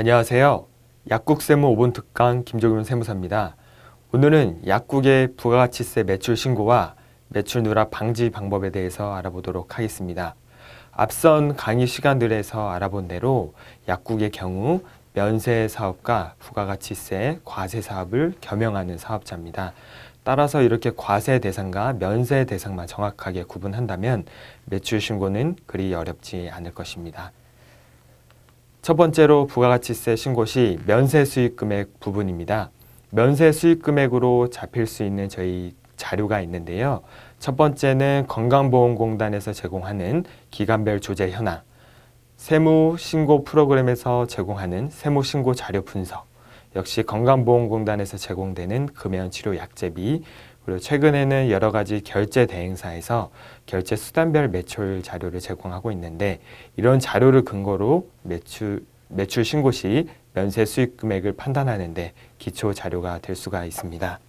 안녕하세요. 약국 세무 5분 특강 김종윤 세무사입니다. 오늘은 약국의 부가가치세 매출 신고와 매출 누락 방지 방법에 대해서 알아보도록 하겠습니다. 앞선 강의 시간들에서 알아본 대로 약국의 경우 면세 사업과 부가가치세, 과세 사업을 겸용하는 사업자입니다. 따라서 이렇게 과세 대상과 면세 대상만 정확하게 구분한다면 매출 신고는 그리 어렵지 않을 것입니다. 첫 번째로 부가가치세 신고 시 면세 수익 금액 부분입니다. 면세 수익 금액으로 잡힐 수 있는 저희 자료가 있는데요. 첫 번째는 건강보험공단에서 제공하는 기간별 조제 현황, 세무 신고 프로그램에서 제공하는 세무 신고 자료 분석, 역시 건강보험공단에서 제공되는 금연치료 약제비 그리고 최근에는 여러 가지 결제 대행사에서 결제 수단별 매출 자료를 제공하고 있는데 이런 자료를 근거로 매출 매출 신고 시 면세 수익 금액을 판단하는데 기초 자료가 될 수가 있습니다.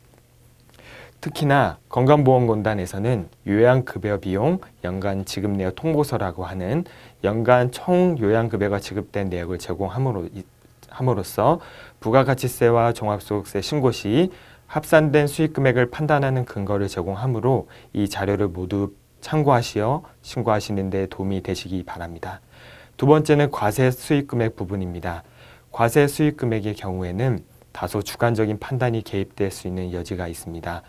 특히나 건강보험공단에서는 요양급여 비용 연간 지급 내역 통보서라고 하는 연간 총 요양급여가 지급된 내역을 제공함으로 함으로써 부가가치세와 종합소득세 신고 시 합산된 수익금액을 판단하는 근거를 제공하므로 이 자료를 모두 참고하시어 신고하시는 데 도움이 되시기 바랍니다. 두 번째는 과세 수익금액 부분입니다. 과세 수익금액의 경우에는 다소 주관적인 판단이 개입될 수 있는 여지가 있습니다.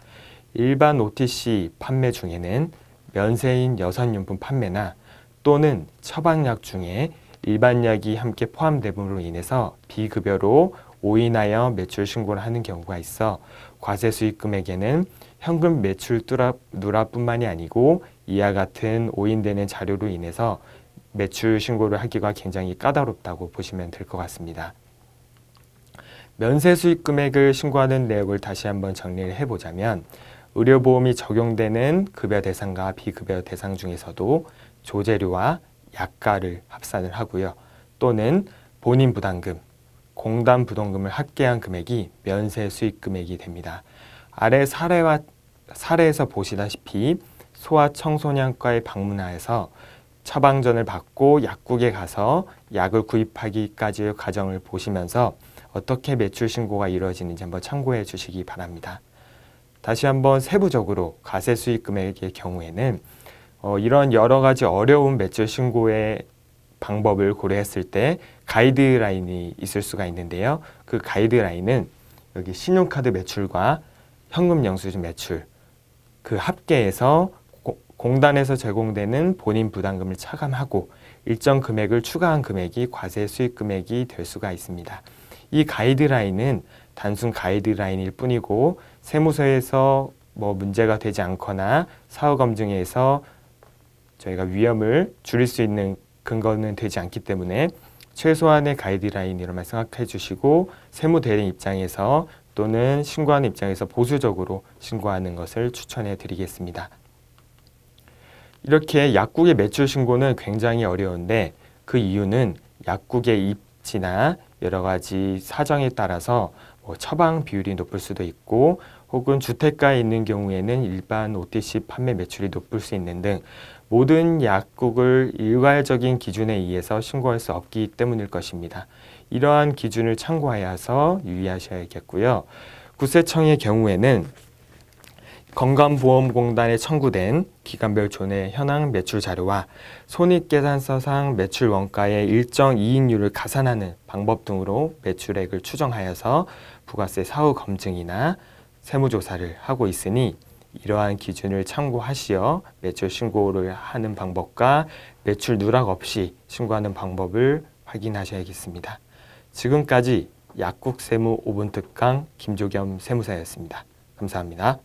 일반 OTC 판매 중에는 면세인 여성용품 판매나 또는 처방약 중에 일반 약이 함께 포함됨으로 인해서 비급여로 오인하여 매출 신고를 하는 경우가 있어 과세 수익금액에는 현금 매출 누락뿐만이 아니고 이와 같은 오인되는 자료로 인해서 매출 신고를 하기가 굉장히 까다롭다고 보시면 될 것 같습니다. 면세 수익 금액을 신고하는 내역을 다시 한번 정리를 해보자면 의료보험이 적용되는 급여 대상과 비급여 대상 중에서도 조재료와 약가를 합산을 하고요. 또는 본인 부담금, 공단 부담금을 합계한 금액이 면세 수익 금액이 됩니다. 아래 사례와 사례에서 보시다시피 소아청소년과의 방문하에서 처방전을 받고 약국에 가서 약을 구입하기까지의 과정을 보시면서 어떻게 매출 신고가 이루어지는지 한번 참고해 주시기 바랍니다. 다시 한번 세부적으로 과세 수익 금액의 경우에는 어, 이런 여러 가지 어려운 매출 신고의 방법을 고려했을 때 가이드라인이 있을 수가 있는데요. 그 가이드라인은 여기 신용카드 매출과 현금 영수증 매출 그 합계에서 공단에서 제공되는 본인 부담금을 차감하고 일정 금액을 추가한 금액이 과세 수익 금액이 될 수가 있습니다. 이 가이드라인은 단순 가이드라인일 뿐이고 세무서에서 뭐 문제가 되지 않거나 사후검증에서 저희가 위험을 줄일 수 있는 근거는 되지 않기 때문에 최소한의 가이드라인이라만 생각해 주시고 세무 대행 입장에서 또는 신고하는 입장에서 보수적으로 신고하는 것을 추천해 드리겠습니다. 이렇게 약국의 매출 신고는 굉장히 어려운데 그 이유는 약국의 입지나 여러 가지 사정에 따라서 뭐 처방 비율이 높을 수도 있고 혹은 주택가에 있는 경우에는 일반 OTC 판매 매출이 높을 수 있는 등 모든 약국을 일괄적인 기준에 의해서 신고할 수 없기 때문일 것입니다. 이러한 기준을 참고하여서 유의하셔야겠고요. 구세청의 경우에는 건강보험공단에 청구된 기간별 존의 현황 매출 자료와 손익계산서상 매출 원가의 일정 이익률을 가산하는 방법 등으로 매출액을 추정하여서 부가세 사후 검증이나 세무조사를 하고 있으니 이러한 기준을 참고하시어 매출 신고를 하는 방법과 매출 누락 없이 신고하는 방법을 확인하셔야겠습니다. 지금까지 약국세무 5분 특강 김조겸 세무사였습니다. 감사합니다.